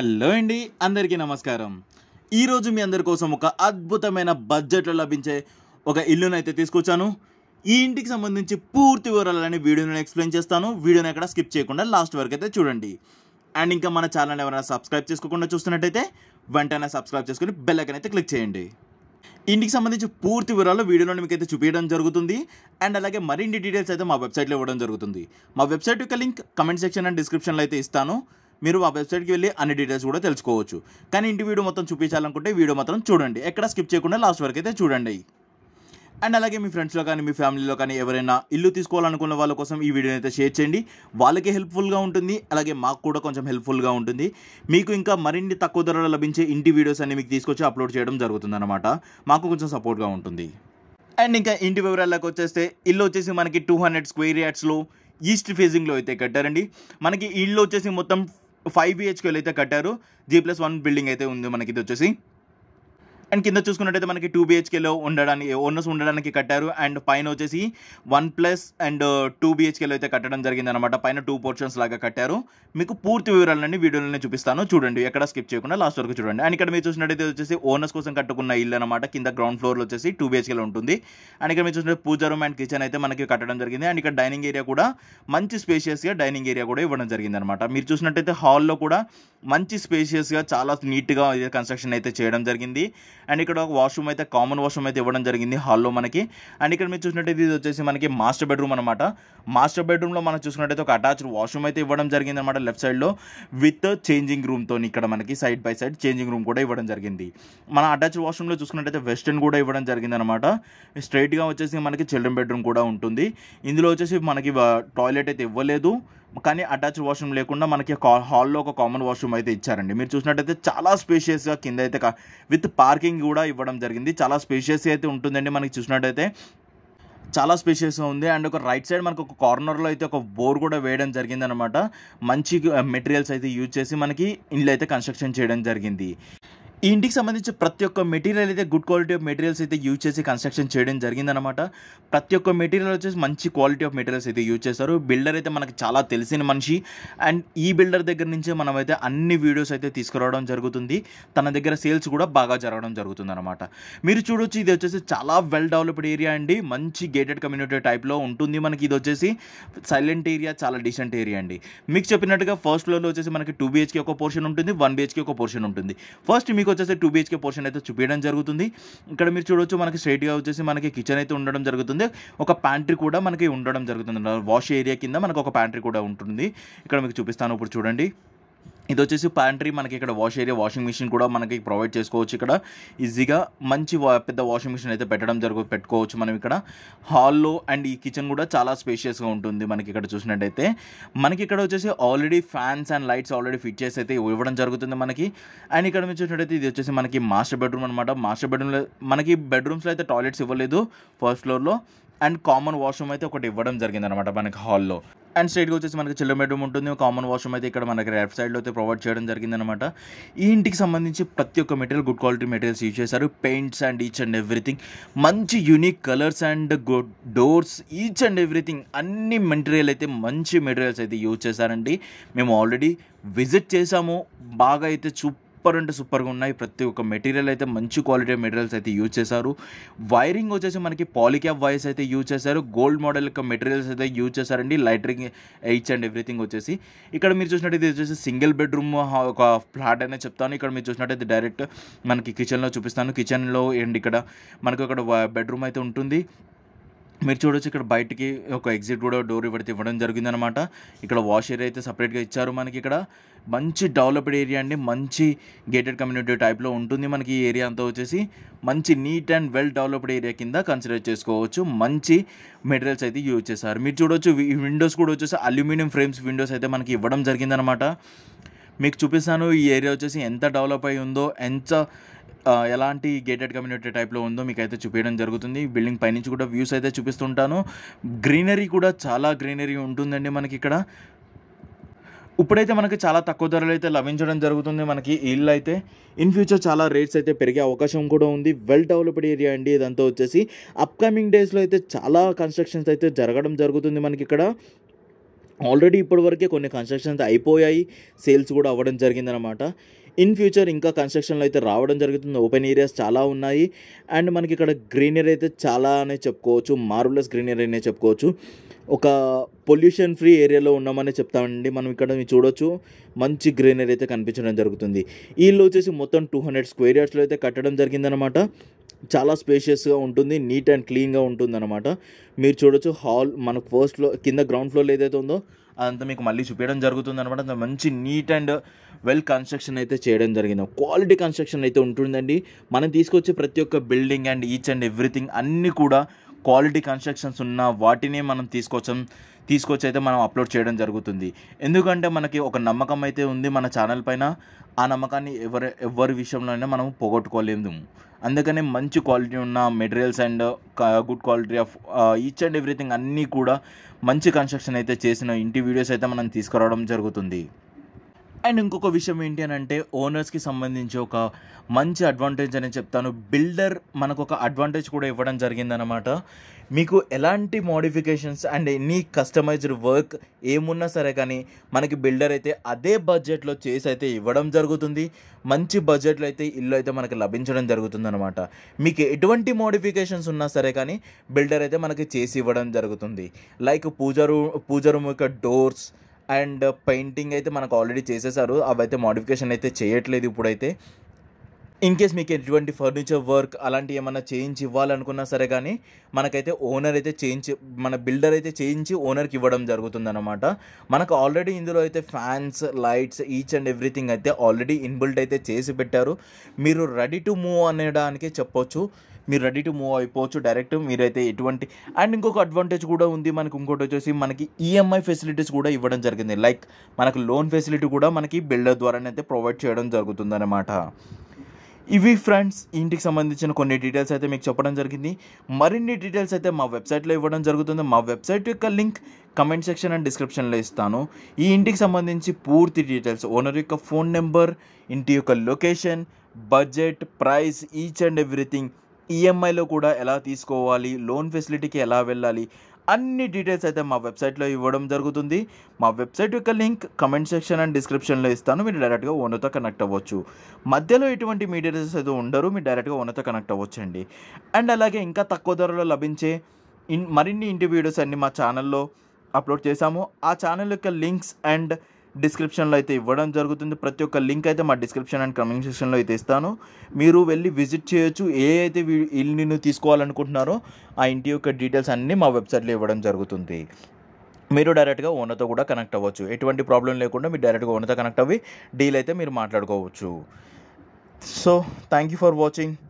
hello అండి అందరికీ నమస్కారం ఈరోజు మీ అందరి కోసం ఒక అద్భుతమైన బడ్జెట్లో లభించే ఒక ఇల్లును అయితే తీసుకొచ్చాను ఈ ఇంటికి సంబంధించి పూర్తి వివరాలని వీడియోని ఎక్స్ప్లెయిన్ చేస్తాను వీడియోని ఎక్కడ స్కిప్ చేయకుండా లాస్ట్ వరకు అయితే చూడండి అండ్ ఇంకా మన ఛానల్ ఎవరైనా సబ్స్క్రైబ్ చేసుకోకుండా చూస్తున్నట్టయితే వెంటనే సబ్స్క్రైబ్ చేసుకుని బెల్లైకన్ అయితే క్లిక్ చేయండి ఇంటికి సంబంధించి పూర్తి వివరాలు వీడియోలో మీకు అయితే చూపించడం జరుగుతుంది అండ్ అలాగే మరిన్ని డీటెయిల్స్ అయితే మా వెబ్సైట్లో ఇవ్వడం జరుగుతుంది మా వెబ్సైట్ యొక్క లింక్ కమెంట్ సెక్షన్ అండ్ డిస్క్రిప్షన్లో అయితే ఇస్తాను మీరు ఆ వెబ్సైట్కి వెళ్ళి అన్ని డీటెయిల్స్ కూడా తెలుసుకోవచ్చు కానీ ఇంటి వీడియో మొత్తం చూపించాలనుకుంటే వీడియో మాత్రం చూడండి ఎక్కడ స్కిప్ చేయకుండా లాస్ట్ వరకు అయితే చూడండి అండ్ అలాగే మీ ఫ్రెండ్స్లో కానీ మీ ఫ్యామిలీలో కానీ ఎవరైనా ఇల్లు తీసుకోవాలనుకున్న వాళ్ళ కోసం ఈ వీడియోని అయితే షేర్ చేయండి వాళ్ళకి హెల్ప్ఫుల్గా ఉంటుంది అలాగే మాకు కూడా కొంచెం హెల్ప్ఫుల్గా ఉంటుంది మీకు ఇంకా మరిన్ని తక్కువ ధరలో లభించే ఇంటి వీడియోస్ అన్ని మీకు తీసుకొచ్చి అప్లోడ్ చేయడం జరుగుతుందన్నమాట మాకు కొంచెం సపోర్ట్గా ఉంటుంది అండ్ ఇంకా ఇంటి వివరాలకు వచ్చేస్తే ఇల్లు వచ్చేసి మనకి టూ హండ్రెడ్ స్క్వేర్ యార్డ్స్లో ఈస్ట్ ఫేజింగ్లో అయితే కట్టారండి మనకి ఇల్లు వచ్చేసి మొత్తం ఫైవ్ బిహెచ్కేలు అయితే కట్టారు జీ ప్లస్ వన్ బిల్డింగ్ అయితే ఉంది మనకి ఇది వచ్చేసి అండ్ కింద చూసుకున్నట్టయితే మనకి టూ బిహెచ్కేలో ఉండడానికి ఓనర్స్ ఉండడానికి కట్టారు అండ్ పైన వచ్చేసి one plus and two uh, బిహెచ్కేలో అయితే కట్టడం జరిగింది అనమాట పైన టూ పోర్షన్స్ లాగా కట్టారు మీకు పూర్తి వివరాలన్నీ వీడియోలోనే చూపిస్తాను చూడండి ఎక్కడ స్కిప్ చేయకుండా లాస్ట్ వరకు చూడండి అండ్ ఇక్కడ మీరు చూసినట్టయితే వచ్చేసి ఓనర్స్ కోసం కట్టుకున్న ఇల్లు అనమాట కింద గ్రౌండ్ ఫ్లోర్లో వచ్చేసి టూ బిహెచ్కేలో ఉంటుంది అండ్ ఇక్కడ మీరు చూసినట్టు పూజ రూమ్ అండ్ కిచెన్ అయితే మనకి కట్టడం జరిగింది అండ్ ఇక్కడ డైనింగ్ ఏరియా కూడా మంచి స్పేషియస్గా డైనింగ్ ఏరియా కూడా ఇవ్వడం జరిగింది అనమాట మీరు చూసినట్టయితే హాల్లో కూడా మంచి స్పేషియస్గా చాలా నీట్గా కన్స్ట్రక్షన్ అయితే చేయడం జరిగింది అండ్ ఇక్కడ ఒక వాష్రూమ్ అయితే కామన్ వాష్రూమ్ అయితే ఇవ్వడం జరిగింది హాల్లో మనకి అండ్ ఇక్కడ మీరు చూసినట్టయితే ఇది వచ్చేసి మనకి మాస్టర్ బెడ్రూమ్ అనమాట మాస్టర్ బెడ్రూమ్లో మనం చూసుకున్నట్టయితే ఒక అటాచ్డ్ వాష్రూమ్ అయితే ఇవ్వడం జరిగింది అనమాట లెఫ్ట్ సైడ్లో విత్ చేంజింగ్ రూమ్తో ఇక్కడ మనకి side by side changing room కూడా ఇవ్వడం జరిగింది మన అటాచ్డ్ వాష్రూమ్లో చూసుకున్నట్టయితే వెస్టర్న్ కూడా ఇవ్వడం జరిగింది అనమాట స్ట్రైట్గా వచ్చేసి మనకి చిల్డ్రన్ బెడ్రూమ్ కూడా ఉంటుంది ఇందులో వచ్చేసి మనకి టాయిలెట్ అయితే ఇవ్వలేదు కానీ అటాచ్ వాష్రూమ్ లేకుండా మనకి హాల్లో ఒక కామన్ వాష్రూమ్ అయితే ఇచ్చారండి మీరు చూసినట్టయితే చాలా స్పేషియస్గా కింద అయితే విత్ పార్కింగ్ కూడా ఇవ్వడం జరిగింది చాలా స్పేషియస్గా అయితే ఉంటుందండి మనకి చూసినట్టయితే చాలా స్పేషియస్గా ఉంది అండ్ ఒక రైట్ సైడ్ మనకు ఒక కార్నర్లో అయితే ఒక బోర్ కూడా వేయడం జరిగిందనమాట మంచి మెటీరియల్స్ uh, అయితే యూజ్ చేసి మనకి ఇండ్లు అయితే కన్స్ట్రక్షన్ చేయడం జరిగింది ఈ ఇంటికి సంబంధించి ప్రతి ఒక్క మెటీరియల్ అయితే గుడ్ క్వాలిటీ ఆఫ్ మెటీరియల్స్ అయితే యూజ్ చేసి కన్స్ట్రక్షన్ చేయడం జరిగిందనమాట ప్రతి ఒక్క మెటీరియల్ వచ్చేసి మంచి క్వాలిటీ ఆఫ్ మెటీరియల్స్ అయితే యూజ్ చేస్తారు బిల్డర్ అయితే మనకు చాలా తెలిసిన మనిషి అండ్ ఈ బిల్డర్ దగ్గర నుంచే మనమైతే అన్ని వీడియోస్ అయితే తీసుకురావడం జరుగుతుంది తన దగ్గర సేల్స్ కూడా బాగా జరగడం జరుగుతుంది అనమాట మీరు చూడొచ్చు ఇది వచ్చేసి చాలా వెల్ డెవలప్డ్ ఏరియా అండి మంచి గేటెడ్ కమ్యూనిటీ టైప్లో ఉంటుంది మనకి ఇది వచ్చేసి సైలెంట్ ఏరియా చాలా డిసెంట్ ఏరియా అండి మీకు చెప్పినట్టుగా ఫస్ట్ ఫ్లోర్లో వచ్చేసి మనకి టూ బీహెచ్కే ఒక పోర్షన్ ఉంటుంది వన్ బీహెచ్కే ఒక పోర్షన్ ఉంటుంది ఫస్ట్ మీకు కిందికి వచ్చేసి టూ బీహెచ్కే పోర్షన్ అయితే చూపించడం జరుగుతుంది ఇక్కడ మీరు చూడొచ్చు మనకి స్ట్రైట్గా వచ్చేసి మనకి కిచెన్ అయితే ఉండడం జరుగుతుంది ఒక ప్యాంట్రీ కూడా మనకి ఉండడం జరుగుతుంది వాష్ ఏరియా కింద మనకు ఒక ప్యాంట్రీ కూడా ఉంటుంది ఇక్కడ మీకు చూపిస్తాను ఇప్పుడు చూడండి ఇది వచ్చేసి ప్యాంట్రీ మనకి ఇక్కడ వాష్ ఏరియా వాషింగ్ మిషన్ కూడా మనకి ప్రొవైడ్ చేసుకోవచ్చు ఇక్కడ ఈజీగా మంచి పెద్ద వాషింగ్ మిషన్ అయితే పెట్టడం జరుగు పెట్టుకోవచ్చు మనం ఇక్కడ హాల్లో అండ్ ఈ కిచెన్ కూడా చాలా స్పేషియస్గా ఉంటుంది మనకి ఇక్కడ చూసినట్టయితే మనకి ఇక్కడ వచ్చేసి already fans and lights already fit చేసి అయితే ఇవ్వడం జరుగుతుంది మనకి అండ్ ఇక్కడ మీరు చూసినట్టయితే ఇది వచ్చేసి మనకి మాస్టర్ బెడ్రూమ్ అనమాట మాస్టర్ బెడ్రూమ్లో మనకి బెడ్రూమ్స్లో అయితే టాయిలెట్స్ ఇవ్వలేదు ఫస్ట్ ఫ్లోర్లో అండ్ కామన్ వాష్రూమ్ అయితే ఒకటి ఇవ్వడం జరిగింది అనమాట మనకి హాల్లో అండ్ స్ట్రైట్గా వచ్చేసి మనకి చిల్డ్రన్ బెడ్రూమ్ ఉంటుంది కామన్ వాష్రూమ్ అయితే ఇక్కడ మనకి లెఫ్ట్ సైడ్లో అయితే ప్రొవైడ్ చేయడం జరిగిందనమాట ఈ ఇంటికి సంబంధించి ప్రతి ఒక్క material good quality materials use చేశారు paints and each and everything మంచి unique colours and good doors each and everything అన్ని మెటీరియల్ అయితే మంచి మెటీరియల్స్ అయితే యూజ్ చేశారండి మేము ఆల్రెడీ విజిట్ చేసాము బాగా అయితే చూ సూపర్ అంటే సూపర్గా ఉన్నాయి ప్రతి ఒక్క మెటీరియల్ అయితే మంచి క్వాలిటీ మెటీరియల్స్ అయితే యూజ్ చేశారు వైరింగ్ వచ్చేసి మనకి పాలిక్యాప్ వైర్స్ అయితే యూజ్ చేశారు గోల్డ్ మోడల్ యొక్క మెటీరియల్స్ అయితే యూజ్ చేశారండి లైటరింగ్ ఎయిచ్ అండ్ ఎవ్రీథింగ్ వచ్చేసి ఇక్కడ మీరు చూసినట్టు ఇది వచ్చేసి సింగిల్ బెడ్రూమ్ ఒక ఫ్లాట్ అనే చెప్తాను ఇక్కడ మీరు చూసినట్టయితే డైరెక్ట్ మనకి కిచెన్లో చూపిస్తాను కిచెన్లో అండ్ ఇక్కడ మనకు ఇక్కడ బెడ్రూమ్ అయితే ఉంటుంది మీరు చూడొచ్చు ఇక్కడ బయటికి ఒక ఎగ్జిట్ కూడా డోర్ ఇవ్వడితే ఇవ్వడం జరిగిందనమాట ఇక్కడ వాష్ ఏరియా అయితే సపరేట్గా ఇచ్చారు మనకి ఇక్కడ మంచి డెవలప్డ్ ఏరియా అండి మంచి గేటెడ్ కమ్యూనిటీ టైప్లో ఉంటుంది మనకి ఈ ఏరియా అంతా వచ్చేసి మంచి neat and well developed area కింద కన్సిడర్ చేసుకోవచ్చు మంచి మెటీరియల్స్ అయితే యూజ్ చేశారు మీరు చూడొచ్చు విండోస్ కూడా వచ్చేసి అల్యూమినియం ఫ్రేమ్స్ విండోస్ అయితే మనకి ఇవ్వడం జరిగిందనమాట మీకు చూపిస్తాను ఈ ఏరియా వచ్చేసి ఎంత డెవలప్ అయి ఉందో ఎంత ఎలాంటి గేటెడ్ కమ్యూనిటీ టైప్లో ఉందో మీకు అయితే చూపించడం జరుగుతుంది బిల్డింగ్ పైనుంచి కూడా వ్యూస్ అయితే చూపిస్తుంటాను గ్రీనరీ కూడా చాలా గ్రీనరీ ఉంటుందండి మనకి ఇక్కడ ఇప్పుడైతే మనకి చాలా తక్కువ ధరలు అయితే లభించడం జరుగుతుంది మనకి ఇల్లు అయితే ఇన్ ఫ్యూచర్ చాలా రేట్స్ అయితే పెరిగే అవకాశం కూడా ఉంది వెల్ డెవలప్డ్ ఏరియా అండి ఇదంతా వచ్చేసి అప్కమింగ్ డేస్లో అయితే చాలా కన్స్ట్రక్షన్స్ అయితే జరగడం జరుగుతుంది మనకి ఇక్కడ ఆల్రెడీ ఇప్పటివరకే కొన్ని కన్స్ట్రక్షన్స్ అయిపోయాయి సేల్స్ కూడా అవ్వడం జరిగిందనమాట ఇన్ ఫ్యూచర్ ఇంకా కన్స్ట్రక్షన్లో అయితే రావడం జరుగుతుంది ఓపెన్ ఏరియాస్ చాలా ఉన్నాయి అండ్ మనకి ఇక్కడ గ్రీనరీ అయితే చాలానే చెప్పుకోవచ్చు మార్వలస్ అనే చెప్పుకోవచ్చు ఒక పొల్యూషన్ ఫ్రీ ఏరియాలో ఉన్నామని చెప్తామండి మనం ఇక్కడ చూడొచ్చు మంచి గ్రీనరీ అయితే కనిపించడం జరుగుతుంది వీళ్ళు వచ్చేసి మొత్తం టూ హండ్రెడ్ స్క్వేర్ యార్డ్స్లో అయితే కట్టడం జరిగిందనమాట చాలా స్పేషియస్గా ఉంటుంది నీట్ అండ్ క్లీన్గా ఉంటుందన్నమాట మీరు చూడొచ్చు హాల్ మనకు ఫస్ట్లో కింద గ్రౌండ్ ఫ్లోర్లో ఏదైతే ఉందో అదంతా మీకు మళ్ళీ చూపించడం జరుగుతుంది అనమాట అంత మంచి నీట్ అండ్ వెల్ కన్స్ట్రక్షన్ అయితే చేయడం జరిగింది క్వాలిటీ కన్స్ట్రక్షన్ అయితే ఉంటుందండి మనం తీసుకొచ్చే ప్రతి ఒక్క building and each and everything అన్నీ కూడా క్వాలిటీ కన్స్ట్రక్షన్స్ ఉన్న వాటినే మనం తీసుకొచ్చాం తీసుకొచ్చి అయితే మనం అప్లోడ్ చేయడం జరుగుతుంది ఎందుకంటే మనకి ఒక నమ్మకం అయితే ఉంది మన ఛానల్ పైన ఆ నమ్మకాన్ని ఎవరి ఎవరి విషయంలోనే మనం పోగొట్టుకోలేము అందుకనే మంచి క్వాలిటీ ఉన్న materials and good quality of each and everything అన్నీ కూడా మంచి కన్స్ట్రక్షన్ అయితే చేసిన ఇంటి వీడియోస్ అయితే మనం తీసుకురావడం జరుగుతుంది అండ్ ఇంకొక విషయం ఏంటి అని అంటే ఓనర్స్కి సంబంధించి ఒక మంచి అడ్వాంటేజ్ అని చెప్తాను బిల్డర్ మనకు ఒక అడ్వాంటేజ్ కూడా ఇవ్వడం జరిగిందనమాట మీకు ఎలాంటి modifications and any customised work ఏమున్నా సరే కానీ మనకి బిల్డర్ అయితే అదే బడ్జెట్లో చేసి అయితే ఇవ్వడం జరుగుతుంది మంచి బడ్జెట్లో అయితే ఇల్లు అయితే మనకి లభించడం జరుగుతుందనమాట మీకు ఎటువంటి మోడిఫికేషన్స్ ఉన్నా సరే కానీ బిల్డర్ అయితే మనకి చేసి ఇవ్వడం జరుగుతుంది like puja room puja room యొక్క డోర్స్ అండ్ పెయింటింగ్ అయితే మనకు ఆల్రెడీ చేసేసారు అవైతే మోడిఫికేషన్ అయితే చేయట్లేదు ఇప్పుడైతే ఇన్ కేస్ మీకు ఎటువంటి ఫర్నిచర్ వర్క్ అలాంటివి ఏమైనా చేయించి ఇవ్వాలనుకున్నా సరే కానీ మనకైతే ఓనర్ అయితే చేయించి మన బిల్డర్ అయితే చేయించి ఓనర్కి ఇవ్వడం జరుగుతుందన్నమాట మనకు ఆల్రెడీ ఇందులో అయితే fans lights each and everything అయితే ఆల్రెడీ ఇన్బిల్ట్ అయితే చేసి పెట్టారు మీరు రెడీ టు మూవ్ అనేడానికి చెప్పొచ్చు మీరు రెడీ టు మూవ్ అయిపోవచ్చు డైరెక్ట్ మీరైతే ఎటువంటి అండ్ ఇంకొక అడ్వాంటేజ్ కూడా ఉంది మనకి ఇంకోటి వచ్చేసి మనకి ఈఎంఐ e ఫెసిలిటీస్ కూడా ఇవ్వడం జరిగింది లైక్ మనకు లోన్ ఫెసిలిటీ కూడా మనకి బిల్డర్ ద్వారానే అయితే ప్రొవైడ్ చేయడం జరుగుతుందన్నమాట ఇవి ఫ్రెండ్స్ ఇంటికి సంబంధించిన కొన్ని డీటెయిల్స్ అయితే మీకు చెప్పడం జరిగింది మరిన్ని డీటెయిల్స్ అయితే మా వెబ్సైట్లో ఇవ్వడం జరుగుతుంది మా వెబ్సైట్ యొక్క లింక్ కమెంట్ సెక్షన్ అండ్ డిస్క్రిప్షన్లో ఇస్తాను ఈ ఇంటికి సంబంధించి పూర్తి డీటెయిల్స్ ఓనర్ యొక్క ఫోన్ నెంబర్ ఇంటి యొక్క location budget price each and everything ఈఎంఐలో కూడా ఎలా తీసుకోవాలి లోన్ ఫెసిలిటీకి ఎలా వెళ్ళాలి అన్ని డీటెయిల్స్ అయితే మా వెబ్సైట్లో ఇవ్వడం జరుగుతుంది మా వెబ్సైట్ యొక్క లింక్ కమెంట్ సెక్షన్ అండ్ డిస్క్రిప్షన్లో ఇస్తాను మీరు డైరెక్ట్గా ఓనర్తో కనెక్ట్ అవ్వచ్చు మధ్యలో ఎటువంటి మీడియాస్ అయితే ఉండరు మీరు డైరెక్ట్గా ఓనర్తో కనెక్ట్ అవ్వచ్చండి అండ్ అలాగే ఇంకా తక్కువ ధరలో లభించే ఇన్ మరిన్ని ఇంటి వీడియోస్ అన్ని మా ఛానల్లో అప్లోడ్ చేశాము ఆ ఛానల్ యొక్క లింక్స్ అండ్ డిస్క్రిప్షన్లో అయితే ఇవ్వడం జరుగుతుంది ప్రతి ఒక్క లింక్ అయితే మా డిస్క్రిప్షన్ అండ్ కమెంట్ సెక్షన్లో అయితే ఇస్తాను మీరు వెళ్ళి విజిట్ చేయొచ్చు ఏ అయితే ఇల్లుని తీసుకోవాలనుకుంటున్నారో ఆ ఇంటి యొక్క డీటెయిల్స్ అన్నీ మా వెబ్సైట్లో ఇవ్వడం జరుగుతుంది మీరు డైరెక్ట్గా ఓనర్తో కూడా కనెక్ట్ అవ్వచ్చు ఎటువంటి ప్రాబ్లం లేకుండా మీరు డైరెక్ట్గా ఓనర్తో కనెక్ట్ అవ్వి డీల్ అయితే మీరు మాట్లాడుకోవచ్చు so thank you for watching